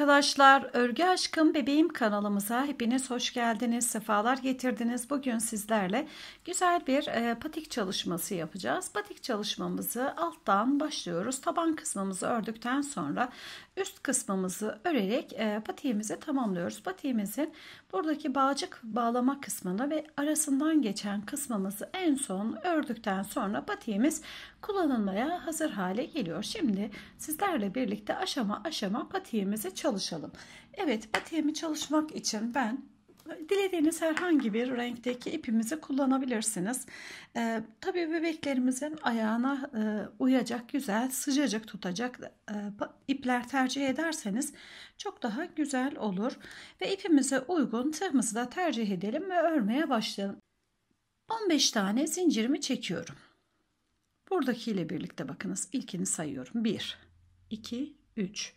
arkadaşlar. Örgü Aşkım Bebeğim kanalımıza hepiniz hoş geldiniz. Sefalar getirdiniz. Bugün sizlerle güzel bir e, patik çalışması yapacağız. Patik çalışmamızı alttan başlıyoruz. Taban kısmımızı ördükten sonra üst kısmımızı örerek e, patiğimizi tamamlıyoruz. Patiğimizin buradaki bağcık bağlama kısmını ve arasından geçen kısmımızı en son ördükten sonra patiğimiz kullanılmaya hazır hale geliyor. Şimdi sizlerle birlikte aşama aşama patiğimizi çalışalım. Evet patiğimi çalışmak için ben dilediğiniz herhangi bir renkteki ipimizi kullanabilirsiniz. E, tabii bebeklerimizin ayağına e, uyacak, güzel, sıcacık tutacak e, ipler tercih ederseniz çok daha güzel olur. Ve ipimize uygun tığımızı da tercih edelim ve örmeye başlayalım. 15 tane zincirimi çekiyorum. Buradaki ile birlikte bakınız ilkini sayıyorum. 1, 2, 3,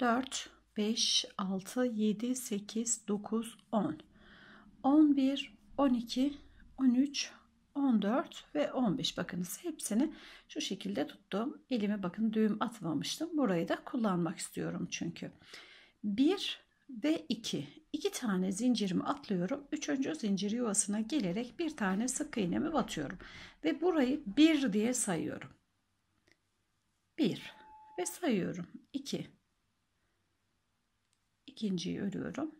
4, 5, 6, 7, 8, 9, 10. 11, 12, 13, 14 ve 15 bakınız hepsini şu şekilde tuttum. Elime bakın düğüm atmamıştım. Burayı da kullanmak istiyorum çünkü. 1 ve 2. 2 tane zincirimi atlıyorum. 3. zincir yuvasına gelerek bir tane sık iğnemi batıyorum. Ve burayı 1 diye sayıyorum. 1 ve sayıyorum. 2 ikinciyi örüyorum.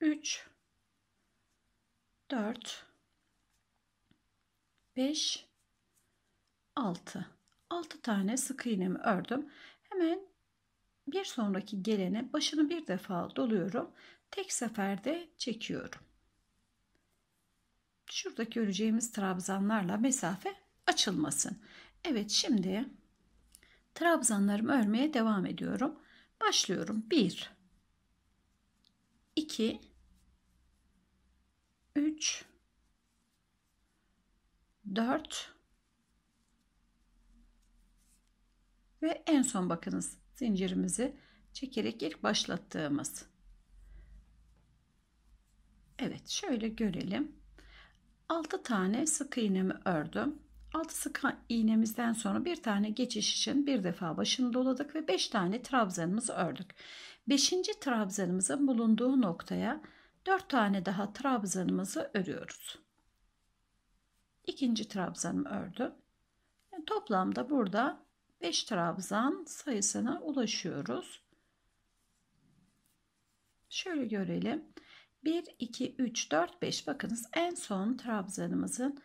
3 4 5 6 6 tane sık iğnemi ördüm. Hemen bir sonraki gelene başını bir defa doluyorum. Tek seferde çekiyorum. Şuradaki öreceğimiz trabzanlarla mesafe açılmasın. Evet şimdi trabzanlarımı örmeye devam ediyorum. Başlıyorum. 1 2 3 4 ve en son bakınız zincirimizi çekerek ilk başlattığımız Evet şöyle görelim 6 tane sık iğnemi ördüm 6 sık iğnemizden sonra bir tane geçiş için bir defa başını doladık ve 5 tane trabzanımızı ördük Beşinci trabzanımızın bulunduğu noktaya dört tane daha trabzanımızı örüyoruz. İkinci trabzanımı ördüm. Yani e, toplamda burada beş trabzan sayısına ulaşıyoruz. Şöyle görelim. 1, 2, 3, 4, 5. Bakınız en son trabzanımızın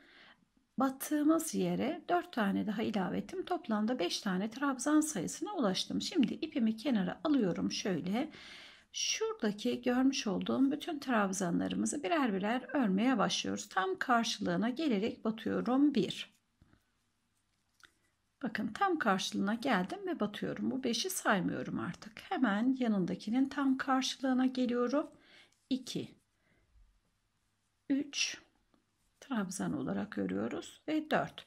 battığımız yere 4 tane daha ilave ettim. Toplamda 5 tane trabzan sayısına ulaştım. Şimdi ipimi kenara alıyorum şöyle. Şuradaki görmüş olduğum bütün trabzanlarımızı birer birer örmeye başlıyoruz. Tam karşılığına gelerek batıyorum 1. Bakın tam karşılığına geldim ve batıyorum. Bu 5'i saymıyorum artık. Hemen yanındakinin tam karşılığına geliyorum. 2 3 trabzan olarak örüyoruz ve 4.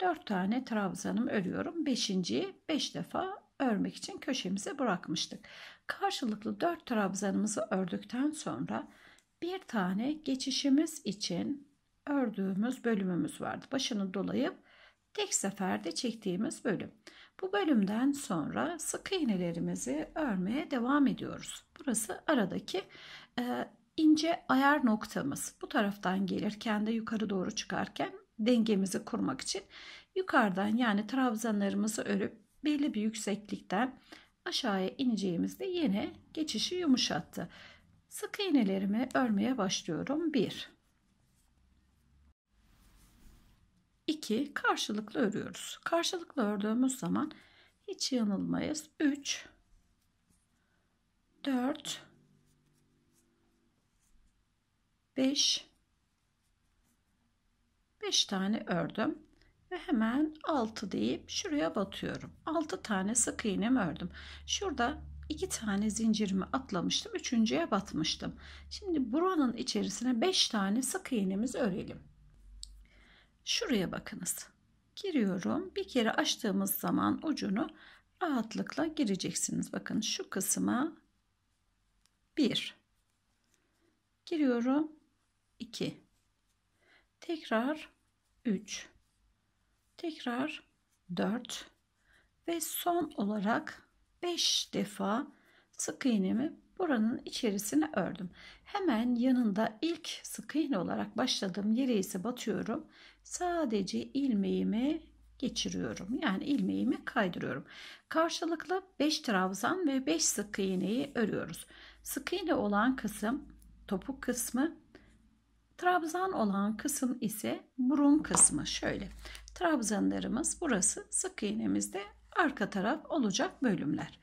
4 tane trabzanım örüyorum. 5.yi 5 defa örmek için köşemize bırakmıştık. Karşılıklı 4 trabzanımızı ördükten sonra bir tane geçişimiz için ördüğümüz bölümümüz vardı. Başını dolayıp tek seferde çektiğimiz bölüm. Bu bölümden sonra sık iğnelerimizi örmeye devam ediyoruz. Burası aradaki e, ince ayar noktamız bu taraftan gelirken de yukarı doğru çıkarken dengemizi kurmak için yukarıdan yani trabzanlarımızı örüp belli bir yükseklikten aşağıya ineceğimizde yine geçişi yumuşattı. Sık iğnelerimi örmeye başlıyorum. 1 2 karşılıklı örüyoruz. Karşılıklı ördüğümüz zaman hiç yanılmayız. 3 4 5 5 tane ördüm ve hemen 6 deyip şuraya batıyorum 6 tane sık iğnem ördüm şurada 2 tane zincirimi atlamıştım üçüncüye batmıştım şimdi buranın içerisine 5 tane sık iğnemiz örelim şuraya bakınız giriyorum bir kere açtığımız zaman ucunu rahatlıkla gireceksiniz bakın şu kısma 1 giriyorum 2 tekrar 3 tekrar 4 ve son olarak 5 defa sık iğnemi buranın içerisine ördüm. Hemen yanında ilk sık iğne olarak başladığım yere ise batıyorum. Sadece ilmeğimi geçiriyorum. Yani ilmeğimi kaydırıyorum. Karşılıklı 5 trabzan ve 5 sık iğneyi örüyoruz. Sık iğne olan kısım topuk kısmı Trabzan olan kısım ise burun kısmı. Şöyle trabzanlarımız burası sık iğnemizde arka taraf olacak bölümler.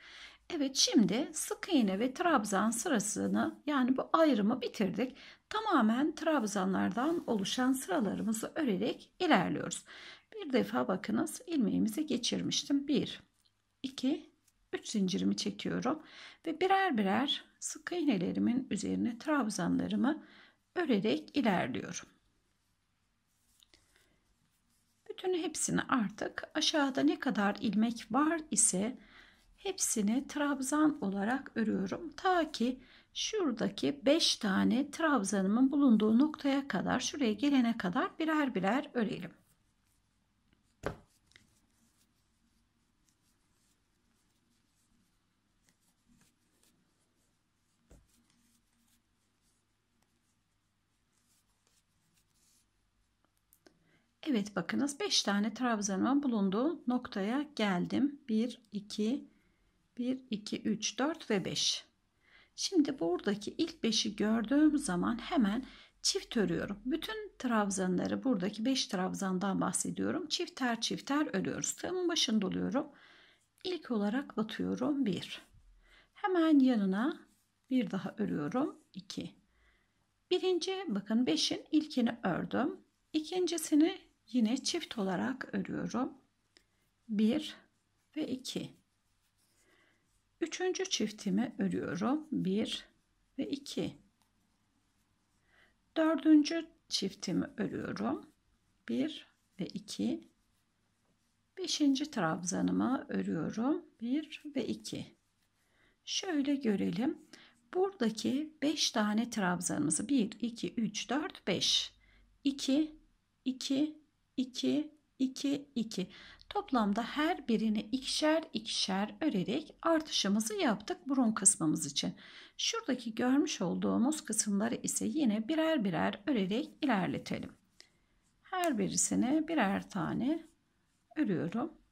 Evet şimdi sık iğne ve trabzan sırasını yani bu ayrımı bitirdik. Tamamen trabzanlardan oluşan sıralarımızı örerek ilerliyoruz. Bir defa bakınız ilmeğimizi geçirmiştim. 1, 2, 3 zincirimi çekiyorum ve birer birer sık iğnelerimin üzerine trabzanlarımı örerek ilerliyorum. Bütün hepsini artık aşağıda ne kadar ilmek var ise hepsini trabzan olarak örüyorum. Ta ki şuradaki 5 tane trabzanımın bulunduğu noktaya kadar şuraya gelene kadar birer birer örelim. Evet bakınız 5 tane trabzanımın bulunduğu noktaya geldim. 1, 2, 1, 2, 3, 4 ve 5. Şimdi buradaki ilk 5'i gördüğüm zaman hemen çift örüyorum. Bütün trabzanları buradaki 5 trabzandan bahsediyorum. Çifter çifter örüyoruz. Tığımın başında oluyorum. İlk olarak batıyorum 1. Hemen yanına bir daha örüyorum 2. Birinci bakın 5'in ilkini ördüm. İkincisini yine çift olarak örüyorum. 1 ve 2. Üçüncü çiftimi örüyorum. 1 ve 2. Dördüncü çiftimi örüyorum. 1 ve 2. Beşinci trabzanımı örüyorum. 1 ve 2. Şöyle görelim. Buradaki 5 tane trabzanımızı 1, 2, 3, 4, 5. 2, 2, 2, 2, 2. Toplamda her birini ikişer ikişer örerek artışımızı yaptık burun kısmımız için. Şuradaki görmüş olduğumuz kısımları ise yine birer birer örerek ilerletelim. Her birisine birer tane örüyorum.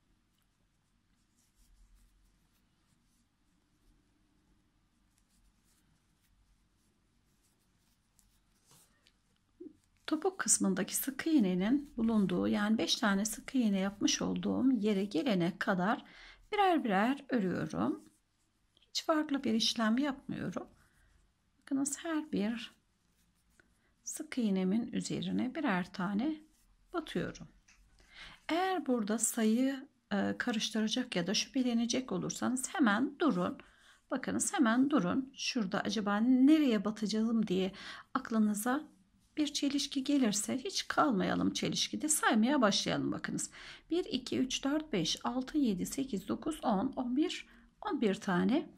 Topuk kısmındaki sık iğnenin bulunduğu yani 5 tane sık iğne yapmış olduğum yere gelene kadar birer birer örüyorum. Hiç farklı bir işlem yapmıyorum. Bakınız her bir sık iğnemin üzerine birer tane batıyorum. Eğer burada sayı e, karıştıracak ya da şüphelenecek olursanız hemen durun. Bakınız hemen durun. Şurada acaba nereye batacağım diye aklınıza bir çelişki gelirse hiç kalmayalım çelişkide saymaya başlayalım bakınız. 1, 2, 3, 4, 5, 6, 7, 8, 9, 10, 11, 11 tane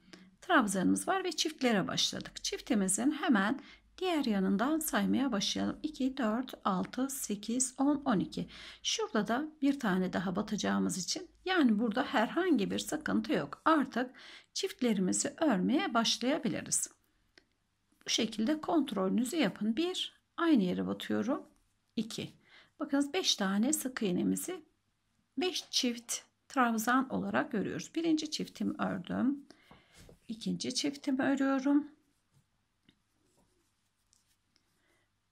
trabzanımız var ve çiftlere başladık. Çiftimizin hemen diğer yanından saymaya başlayalım. 2, 4, 6, 8, 10, 12. Şurada da bir tane daha batacağımız için yani burada herhangi bir sıkıntı yok. Artık çiftlerimizi örmeye başlayabiliriz. Bu şekilde kontrolünüzü yapın. 1, Aynı yere batıyorum. 2. Bakınız 5 tane sık iğnemizi 5 çift trabzan olarak görüyoruz. Birinci çiftimi ördüm. ikinci çiftimi örüyorum.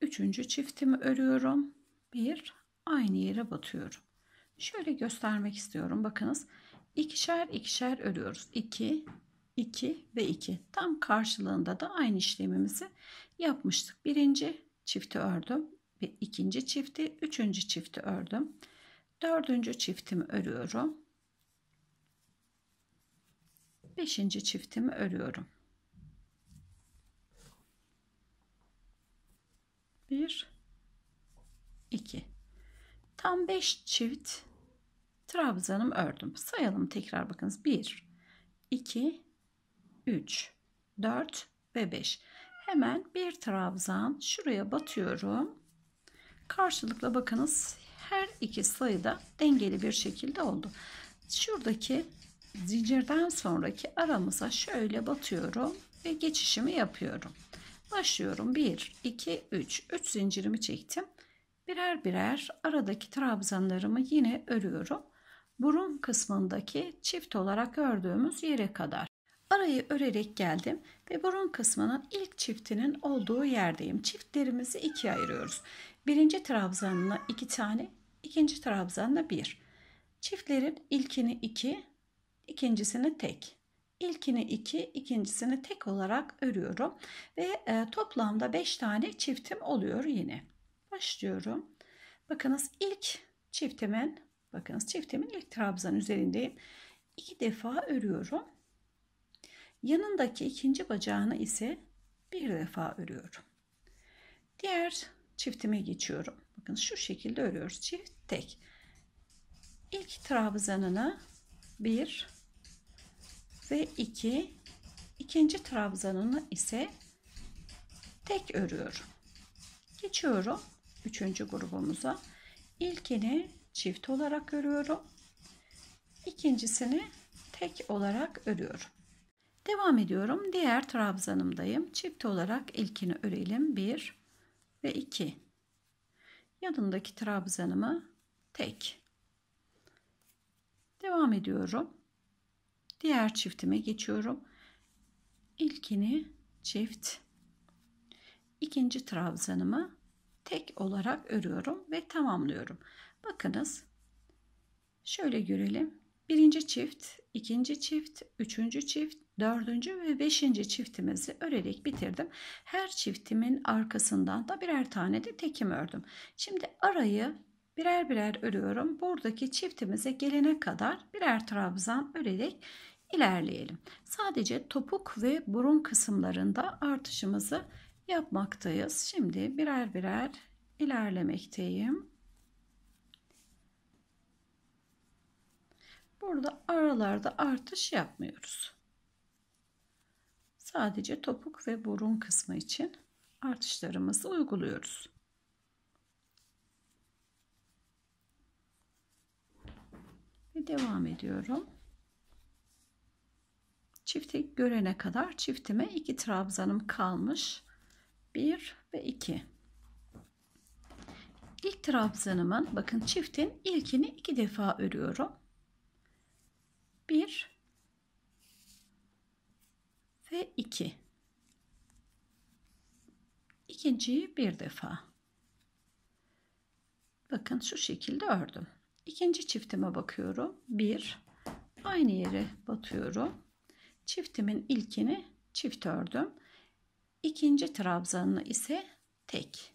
Üçüncü çiftimi örüyorum. Bir aynı yere batıyorum. Şöyle göstermek istiyorum. Bakınız ikişer ikişer örüyoruz. 2 2 ve 2 tam karşılığında da aynı işlemimizi yapmıştık. Birinci çifti ördüm. ve ikinci çifti, üçüncü çifti ördüm. Dördüncü çiftimi örüyorum. Beşinci çiftimi örüyorum. Bir, iki. Tam beş çift trabzanım ördüm. Sayalım tekrar bakınız. Bir, iki, üç, dört ve beş. Hemen bir trabzan şuraya batıyorum. Karşılıklı bakınız her iki sayıda dengeli bir şekilde oldu. Şuradaki zincirden sonraki aramıza şöyle batıyorum ve geçişimi yapıyorum. Başlıyorum 1, 2, 3. 3 zincirimi çektim. Birer birer aradaki trabzanlarımı yine örüyorum. Burun kısmındaki çift olarak ördüğümüz yere kadar arayı örerek geldim ve burun kısmının ilk çiftinin olduğu yerdeyim. Çiftlerimizi ikiye ayırıyoruz. Birinci trabzanla iki tane, ikinci trabzanla bir. Çiftlerin ilkini iki, ikincisini tek. İlkini iki, ikincisini tek olarak örüyorum ve e, toplamda beş tane çiftim oluyor yine. Başlıyorum. Bakınız ilk çiftimin, bakınız çiftimin ilk trabzan üzerindeyim. İki defa örüyorum Yanındaki ikinci bacağını ise bir defa örüyorum. Diğer çiftime geçiyorum. Bakın şu şekilde örüyoruz. Çift tek. İlk trabzanına bir ve iki. ikinci trabzanını ise tek örüyorum. Geçiyorum üçüncü grubumuza. İlkini çift olarak örüyorum. İkincisini tek olarak örüyorum. Devam ediyorum. Diğer trabzanımdayım. Çift olarak ilkini örelim. 1 ve 2. Yanındaki trabzanımı tek. Devam ediyorum. Diğer çiftime geçiyorum. İlkini çift. İkinci trabzanımı tek olarak örüyorum ve tamamlıyorum. Bakınız. Şöyle görelim. Birinci çift, ikinci çift, üçüncü çift, dördüncü ve beşinci çiftimizi örerek bitirdim. Her çiftimin arkasından da birer tane de tekim ördüm. Şimdi arayı birer birer örüyorum. Buradaki çiftimize gelene kadar birer trabzan örerek ilerleyelim. Sadece topuk ve burun kısımlarında artışımızı yapmaktayız. Şimdi birer birer ilerlemekteyim. Burada aralarda artış yapmıyoruz. Sadece topuk ve burun kısmı için artışlarımızı uyguluyoruz. Ve devam ediyorum. Çifti görene kadar çiftime iki trabzanım kalmış. 1 ve 2. İlk trabzanımın bakın çiftin ilkini iki defa örüyorum. 1 ve 2. İkinciyi bir defa. Bakın şu şekilde ördüm. İkinci çiftime bakıyorum. 1 aynı yere batıyorum. Çiftimin ilkini çift ördüm. İkinci trabzanını ise tek.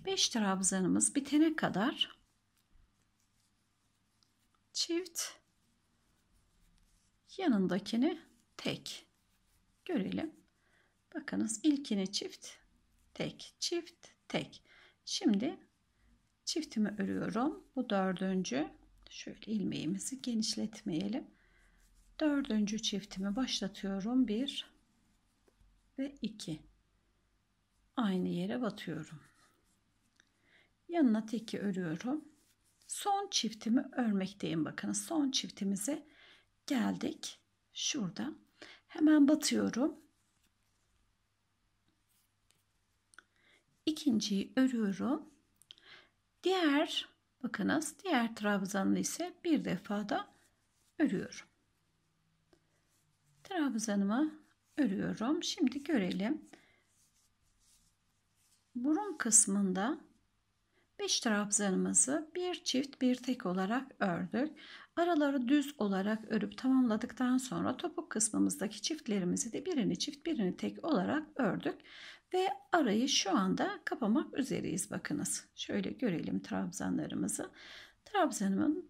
5 trabzanımız bitene kadar çift yanındakini tek görelim. Bakınız ilkini çift tek çift tek. Şimdi çiftimi örüyorum. Bu dördüncü şöyle ilmeğimizi genişletmeyelim. Dördüncü çiftimi başlatıyorum. Bir ve iki. Aynı yere batıyorum. Yanına teki örüyorum. Son çiftimi örmekteyim. Bakın son çiftimize geldik. Şurada Hemen batıyorum. İkinciyi örüyorum. Diğer bakınız diğer trabzanlı ise bir defada örüyorum. Trabzanımı örüyorum. Şimdi görelim. Burun kısmında 5 trabzanımızı bir çift bir tek olarak ördük. Araları düz olarak örüp tamamladıktan sonra topuk kısmımızdaki çiftlerimizi de birini çift birini tek olarak ördük. Ve arayı şu anda kapamak üzereyiz bakınız. Şöyle görelim trabzanlarımızı. Trabzanımın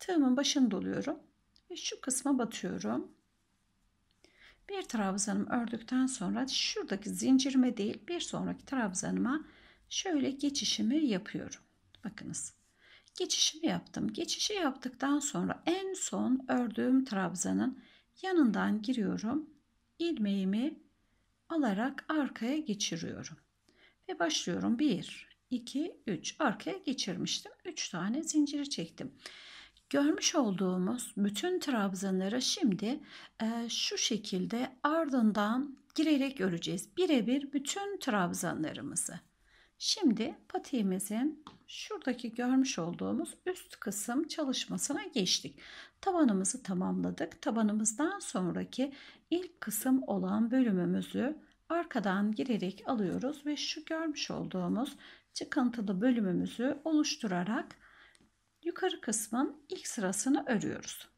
tığımın başını doluyorum. Ve şu kısma batıyorum. Bir trabzanım ördükten sonra şuradaki zincirime değil bir sonraki trabzanıma şöyle geçişimi yapıyorum. Bakınız geçişimi yaptım. Geçişi yaptıktan sonra en son ördüğüm trabzanın yanından giriyorum. ilmeğimi alarak arkaya geçiriyorum. Ve başlıyorum. 1, 2, 3. Arkaya geçirmiştim. 3 tane zinciri çektim. Görmüş olduğumuz bütün trabzanları şimdi e, şu şekilde ardından girerek öreceğiz. Birebir bütün trabzanlarımızı. Şimdi patiğimizin şuradaki görmüş olduğumuz üst kısım çalışmasına geçtik. Tabanımızı tamamladık. Tabanımızdan sonraki ilk kısım olan bölümümüzü arkadan girerek alıyoruz ve şu görmüş olduğumuz çıkıntılı bölümümüzü oluşturarak yukarı kısmın ilk sırasını örüyoruz.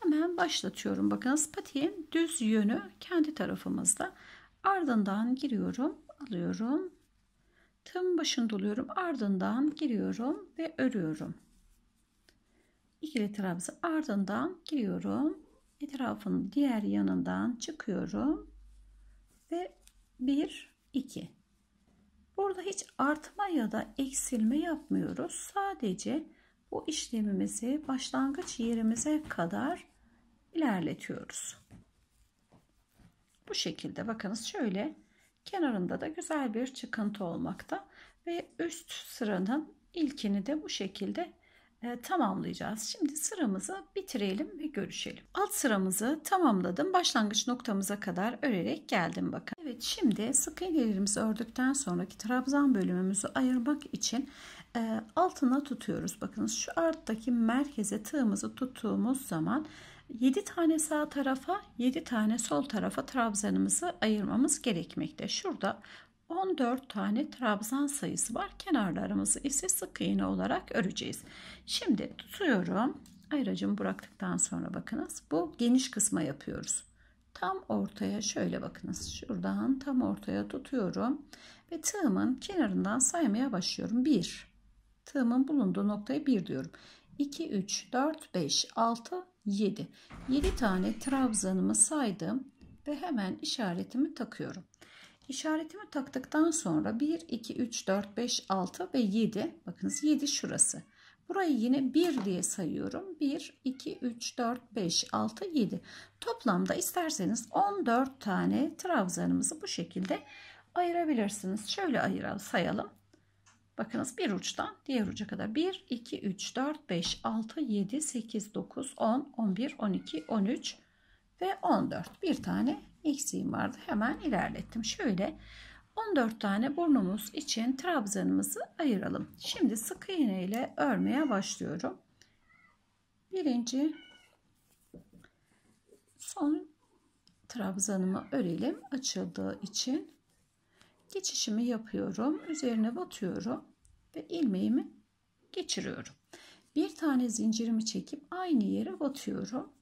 Hemen başlatıyorum. Bakınız patiğin düz yönü kendi tarafımızda. Ardından giriyorum, alıyorum Tüm başını doluyorum ardından giriyorum ve örüyorum ikili trabzı ardından giriyorum etrafın diğer yanından çıkıyorum ve 1 2 burada hiç artma ya da eksilme yapmıyoruz sadece bu işlemimizi başlangıç yerimize kadar ilerletiyoruz bu şekilde bakınız şöyle Kenarında da güzel bir çıkıntı olmakta. Ve üst sıranın ilkini de bu şekilde e, tamamlayacağız. Şimdi sıramızı bitirelim ve görüşelim. Alt sıramızı tamamladım. Başlangıç noktamıza kadar örerek geldim bakın. Evet şimdi sık iğnelerimizi ördükten sonraki trabzan bölümümüzü ayırmak için e, altına tutuyoruz. Bakınız şu arttaki merkeze tığımızı tuttuğumuz zaman 7 tane sağ tarafa 7 tane sol tarafa trabzanımızı ayırmamız gerekmekte. Şurada 14 tane trabzan sayısı var. Kenarlarımızı ise sık iğne olarak öreceğiz. Şimdi tutuyorum. Ayracımı bıraktıktan sonra bakınız. Bu geniş kısma yapıyoruz. Tam ortaya şöyle bakınız. Şuradan tam ortaya tutuyorum. Ve tığımın kenarından saymaya başlıyorum. 1. Tığımın bulunduğu noktayı 1 diyorum. 2, 3, 4, 5, 6, 7. 7 tane trabzanımı saydım ve hemen işaretimi takıyorum. İşaretimi taktıktan sonra 1, 2, 3, 4, 5, 6 ve 7. Bakınız 7 şurası. Burayı yine 1 diye sayıyorum. 1, 2, 3, 4, 5, 6, 7. Toplamda isterseniz 14 tane trabzanımızı bu şekilde ayırabilirsiniz. Şöyle ayıralım, sayalım. Bakınız bir uçtan diğer uca kadar 1, 2, 3, 4, 5, 6, 7, 8, 9, 10, 11, 12, 13 ve 14. Bir tane eksiğim vardı. Hemen ilerlettim. Şöyle 14 tane burnumuz için trabzanımızı ayıralım. Şimdi sık iğne ile örmeye başlıyorum. Birinci son trabzanımı örelim açıldığı için geçişimi yapıyorum. Üzerine batıyorum ve ilmeğimi geçiriyorum. Bir tane zincirimi çekip aynı yere batıyorum.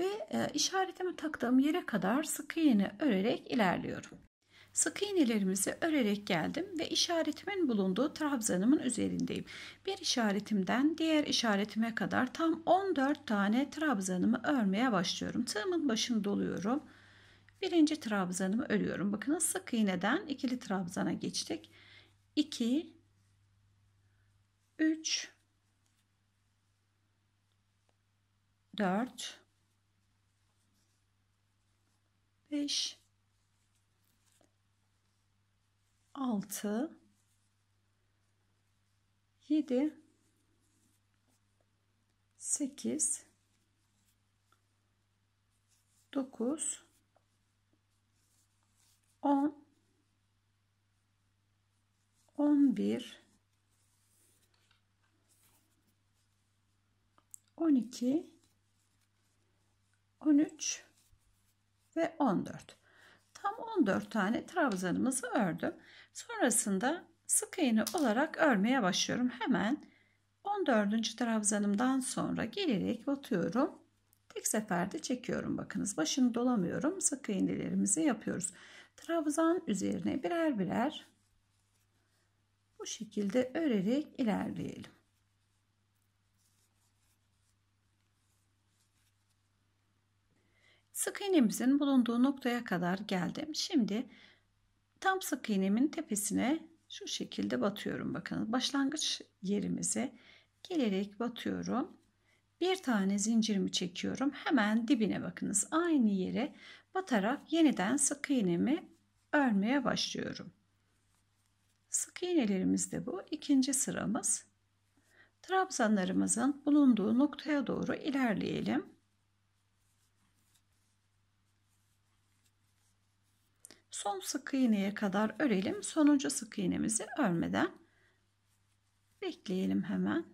Ve e, işaretimi taktığım yere kadar sık iğne örerek ilerliyorum. Sık iğnelerimizi örerek geldim ve işaretimin bulunduğu trabzanımın üzerindeyim. Bir işaretimden diğer işaretime kadar tam 14 tane trabzanımı örmeye başlıyorum. Tığımın başını doluyorum Birinci trabzanımı örüyorum. Bakınız sık iğneden ikili trabzana geçtik. 2 3 4 5 6 7 8 9 10 11 12 13 ve 14 tam 14 tane trabzanımızı ördüm sonrasında sık iğne olarak örmeye başlıyorum hemen 14. trabzanımdan sonra gelerek batıyorum tek seferde çekiyorum bakınız başını dolamıyorum sık iğnelerimizi yapıyoruz trabzan üzerine birer birer bu şekilde örerek ilerleyelim. Sık iğnemizin bulunduğu noktaya kadar geldim. Şimdi tam sık iğnemin tepesine şu şekilde batıyorum. Bakın başlangıç yerimize gelerek batıyorum. Bir tane zincirimi çekiyorum. Hemen dibine bakınız. Aynı yere batarak yeniden sık iğnemi örmeye başlıyorum. Sık iğnelerimiz de bu ikinci sıramız. Trabzanlarımızın bulunduğu noktaya doğru ilerleyelim. Son sık iğneye kadar örelim. Sonuncu sık iğnemizi örmeden bekleyelim hemen.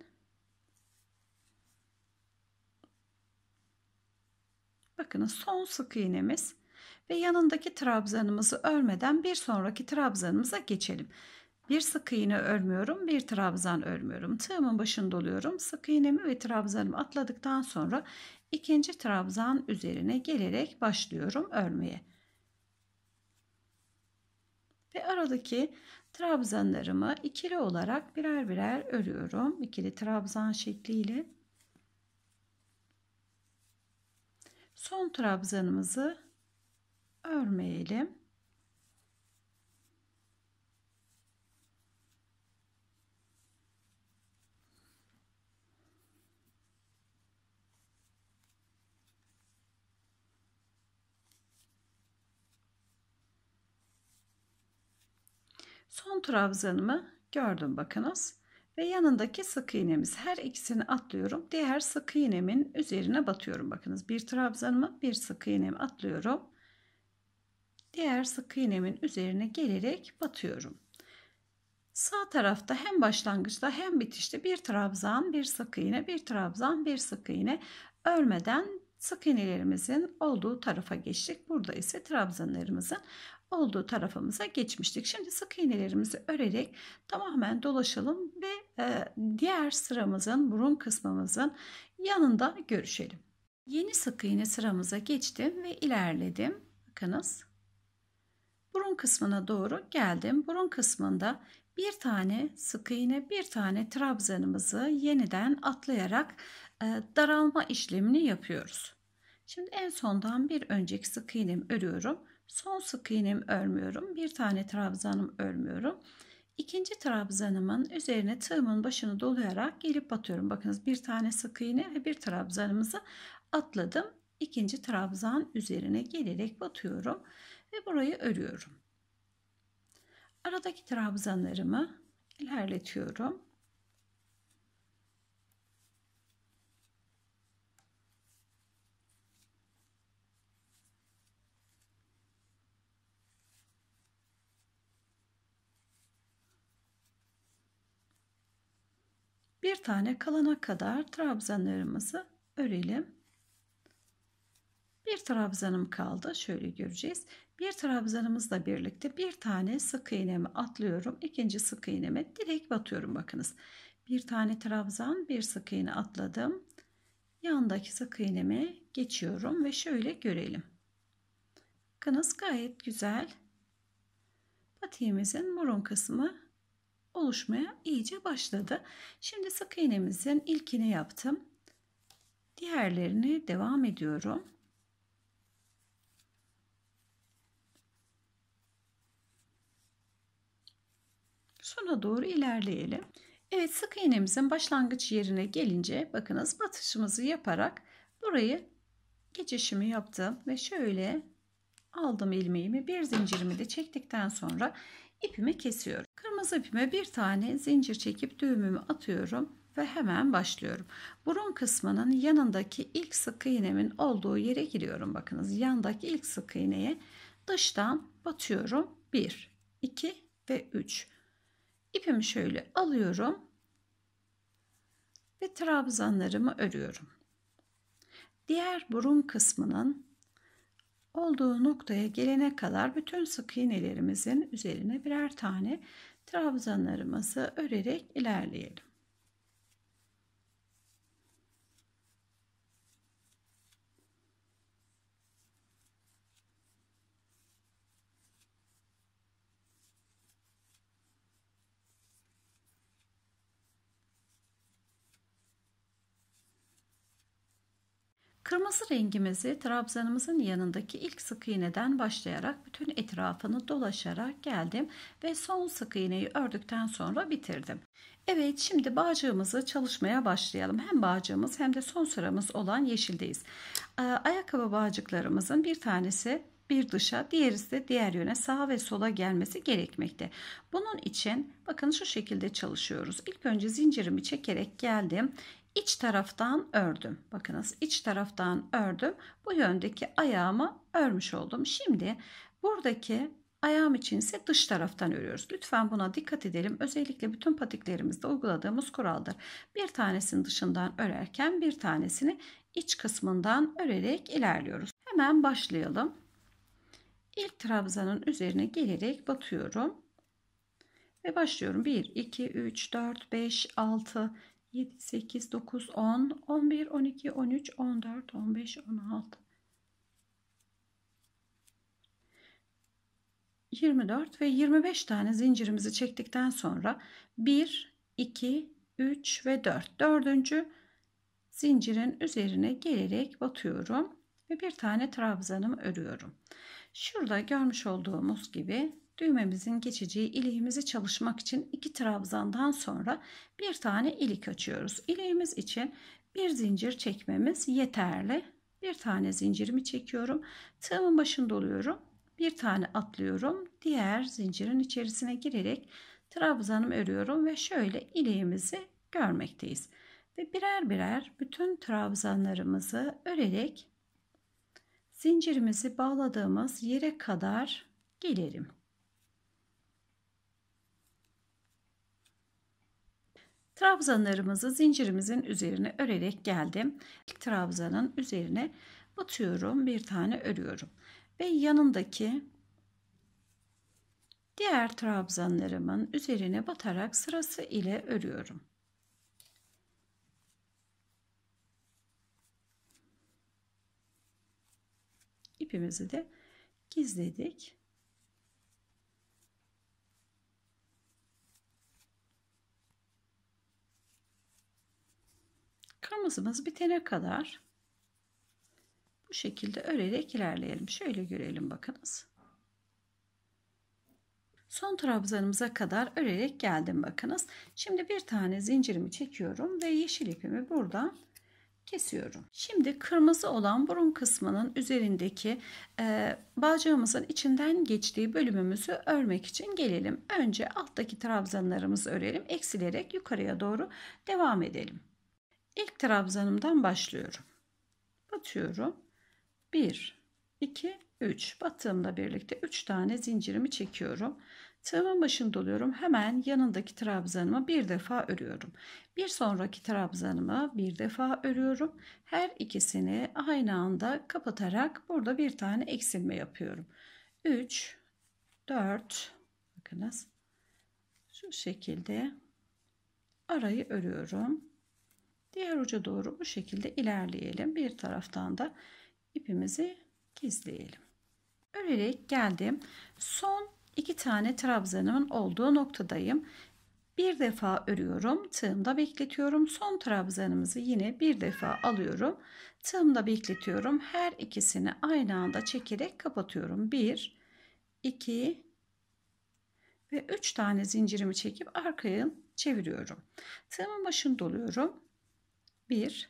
Bakın son sık iğnemiz ve yanındaki trabzanımızı örmeden bir sonraki trabzanımıza geçelim. Bir sık iğne örmüyorum, bir trabzan örmüyorum. Tığımın başını doluyorum, Sık iğnemi ve trabzanımı atladıktan sonra ikinci trabzan üzerine gelerek başlıyorum örmeye. Ve aradaki trabzanlarımı ikili olarak birer birer örüyorum. İkili trabzan şekliyle. son trabzanımızı örmeyelim. Son trabzanımı gördüm bakınız ve yanındaki sık iğnemiz. Her ikisini atlıyorum. Diğer sık iğnemin üzerine batıyorum. Bakınız bir trabzanımı bir sık iğnemi atlıyorum. Diğer sık iğnemin üzerine gelerek batıyorum. Sağ tarafta hem başlangıçta hem bitişte bir trabzan, bir sık iğne, bir trabzan, bir sık iğne örmeden sık iğnelerimizin olduğu tarafa geçtik. Burada ise trabzanlarımızın olduğu tarafımıza geçmiştik. Şimdi sık iğnelerimizi örerek tamamen dolaşalım ve e, diğer sıramızın burun kısmımızın yanında görüşelim. Yeni sık iğne sıramıza geçtim ve ilerledim. Bakınız. Burun kısmına doğru geldim. Burun kısmında bir tane sık iğne, bir tane trabzanımızı yeniden atlayarak e, daralma işlemini yapıyoruz. Şimdi en sondan bir önceki sık iğnemi örüyorum Son sık iğnem örmüyorum. Bir tane trabzanım örmüyorum. İkinci trabzanımın üzerine tığımın başını dolayarak gelip batıyorum. Bakınız bir tane sık iğne ve bir trabzanımızı atladım. İkinci trabzan üzerine gelerek batıyorum ve burayı örüyorum. Aradaki trabzanlarımı ilerletiyorum. bir tane kalana kadar trabzanlarımızı örelim. Bir trabzanım kaldı. Şöyle göreceğiz. Bir trabzanımızla birlikte bir tane sık iğnemi atlıyorum. İkinci sık iğnemi direkt batıyorum bakınız. Bir tane trabzan, bir sık iğne atladım. Yandaki sık iğnemi geçiyorum ve şöyle görelim. Bakınız gayet güzel. Patiğimizin burun kısmı oluşmaya iyice başladı. Şimdi sık iğnemizin ilkini yaptım. Diğerlerini devam ediyorum. Sona doğru ilerleyelim. Evet sık iğnemizin başlangıç yerine gelince bakınız batışımızı yaparak burayı geçişimi yaptım ve şöyle aldım ilmeğimi bir zincirimi de çektikten sonra ipimi kesiyorum. Kırmızı ipime bir tane zincir çekip düğümümü atıyorum ve hemen başlıyorum. Burun kısmının yanındaki ilk sık iğnemin olduğu yere giriyorum. Bakınız yandaki ilk sık iğneye dıştan batıyorum. 1, 2 ve 3. İpimi şöyle alıyorum ve trabzanlarımı örüyorum. Diğer burun kısmının olduğu noktaya gelene kadar bütün sık iğnelerimizin üzerine birer tane trabzanlarımızı örerek ilerleyelim. Kırmızı rengimizi trabzanımızın yanındaki ilk sık iğneden başlayarak bütün etrafını dolaşarak geldim ve son sık iğneyi ördükten sonra bitirdim. Evet şimdi bağcığımızı çalışmaya başlayalım. Hem bağcığımız hem de son sıramız olan yeşildeyiz. Ee, ayakkabı bağcıklarımızın bir tanesi bir dışa diğer ise diğer yöne sağa ve sola gelmesi gerekmekte. Bunun için bakın şu şekilde çalışıyoruz. İlk önce zincirimi çekerek geldim iç taraftan ördüm. Bakınız iç taraftan ördüm. Bu yöndeki ayağımı örmüş oldum. Şimdi buradaki ayağım için ise dış taraftan örüyoruz. Lütfen buna dikkat edelim. Özellikle bütün patiklerimizde uyguladığımız kuraldır. Bir tanesini dışından örerken bir tanesini iç kısmından örerek ilerliyoruz. Hemen başlayalım. İlk trabzanın üzerine gelerek batıyorum. Ve başlıyorum. 1, 2, 3, 4, 5, 6, 7, 8, 9, 10, 11, 12, 13, 14, 15, 16, 24 ve 25 tane zincirimizi çektikten sonra 1, 2, 3 ve 4. Dördüncü zincirin üzerine gelerek batıyorum ve bir tane trabzanımı örüyorum. Şurada görmüş olduğumuz gibi düğmemizin geçeceği iliğimizi çalışmak için iki trabzandan sonra bir tane ilik açıyoruz. İliğimiz için bir zincir çekmemiz yeterli. Bir tane zincirimi çekiyorum. Tığımın başında oluyorum. Bir tane atlıyorum. Diğer zincirin içerisine girerek trabzanımı örüyorum ve şöyle ileğimizi görmekteyiz. Ve birer birer bütün trabzanlarımızı örerek zincirimizi bağladığımız yere kadar gelirim. Trabzanlarımızı zincirimizin üzerine örerek geldim. İlk trabzanın üzerine batıyorum. Bir tane örüyorum. Ve yanındaki diğer trabzanlarımın üzerine batarak sırası ile örüyorum. İpimizi de gizledik. Kırmızımız bitene kadar bu şekilde örerek ilerleyelim. Şöyle görelim bakınız. Son trabzanımıza kadar örerek geldim bakınız. Şimdi bir tane zincirimi çekiyorum ve yeşil ipimi buradan kesiyorum. Şimdi kırmızı olan burun kısmının üzerindeki e, bağcığımızın içinden geçtiği bölümümüzü örmek için gelelim. Önce alttaki trabzanlarımızı örelim. Eksilerek yukarıya doğru devam edelim. İlk trabzanımdan başlıyorum. Batıyorum. 1, 2, 3. Battığımla birlikte 3 tane zincirimi çekiyorum. Tığımın başını doluyorum. Hemen yanındaki trabzanımı bir defa örüyorum. Bir sonraki trabzanımı bir defa örüyorum. Her ikisini aynı anda kapatarak burada bir tane eksilme yapıyorum. 3, 4, bakınız şu şekilde arayı örüyorum. Diğer uca doğru bu şekilde ilerleyelim. Bir taraftan da ipimizi gizleyelim. Örerek geldim. Son iki tane trabzanımın olduğu noktadayım. Bir defa örüyorum. Tığımda bekletiyorum. Son trabzanımızı yine bir defa alıyorum. Tığımda bekletiyorum. Her ikisini aynı anda çekerek kapatıyorum. 1 2 ve 3 tane zincirimi çekip arkaya çeviriyorum. Tığımın başını doluyorum. 1.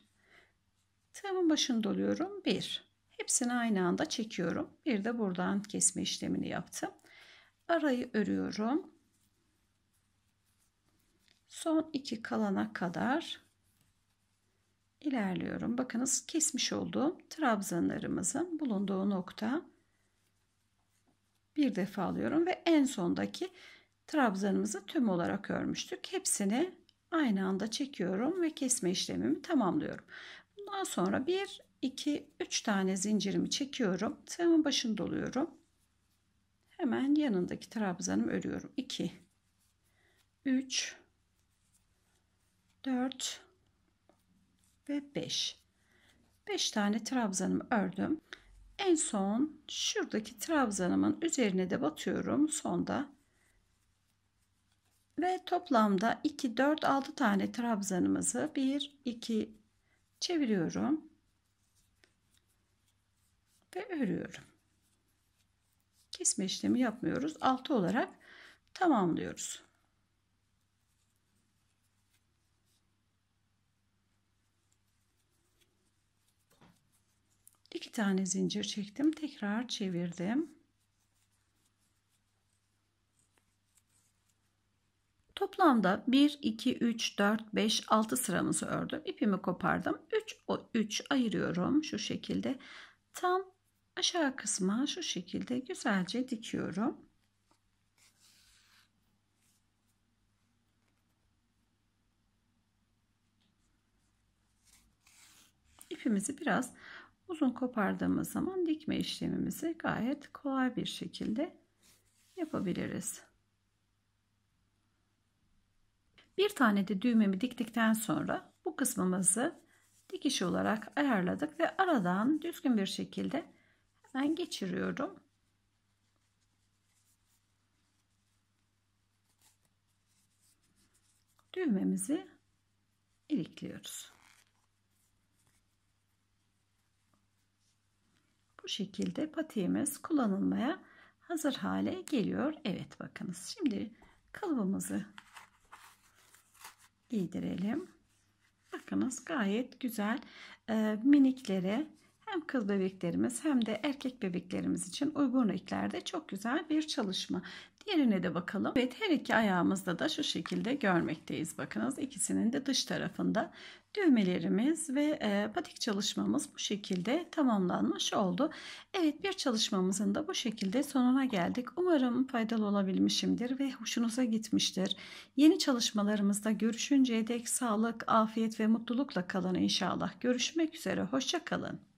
Tığımın başını doluyorum. 1. Hepsini aynı anda çekiyorum. Bir de buradan kesme işlemini yaptım. Arayı örüyorum. Son iki kalana kadar ilerliyorum. Bakınız kesmiş olduğum trabzanlarımızın bulunduğu nokta. Bir defa alıyorum ve en sondaki trabzanımızı tüm olarak örmüştük. Hepsini aynı anda çekiyorum ve kesme işlemimi tamamlıyorum. Bundan sonra 1, 2, 3 tane zincirimi çekiyorum. Tığımın başını doluyorum. Hemen yanındaki trabzanımı örüyorum. 2, 3, 4 ve 5. 5 tane trabzanımı ördüm. En son şuradaki trabzanımın üzerine de batıyorum. Sonda ve toplamda 2, 4, 6 tane trabzanımızı 1, 2 çeviriyorum. Ve örüyorum. Kesme işlemi yapmıyoruz. 6 olarak tamamlıyoruz. iki tane zincir çektim tekrar çevirdim Toplamda 1, 2, 3, 4, 5, 6 sıramızı ördüm. ipimi kopardım. 3, o 3 ayırıyorum şu şekilde. Tam aşağı kısma şu şekilde güzelce dikiyorum. İpimizi biraz uzun kopardığımız zaman dikme işlemimizi gayet kolay bir şekilde yapabiliriz. Bir tane de düğmemi diktikten sonra bu kısmımızı dikiş olarak ayarladık ve aradan düzgün bir şekilde hemen geçiriyorum. Düğmemizi ilikliyoruz. Bu şekilde patiğimiz kullanılmaya hazır hale geliyor. Evet bakınız şimdi kalıbımızı giydirelim. Bakınız gayet güzel e, ee, miniklere hem kız bebeklerimiz hem de erkek bebeklerimiz için uygun renklerde çok güzel bir çalışma. Diğerine de bakalım. Evet her iki ayağımızda da şu şekilde görmekteyiz. Bakınız ikisinin de dış tarafında düğmelerimiz ve e, patik çalışmamız bu şekilde tamamlanmış oldu. Evet bir çalışmamızın da bu şekilde sonuna geldik. Umarım faydalı olabilmişimdir ve hoşunuza gitmiştir. Yeni çalışmalarımızda görüşünceye dek sağlık, afiyet ve mutlulukla kalın inşallah. Görüşmek üzere, hoşçakalın.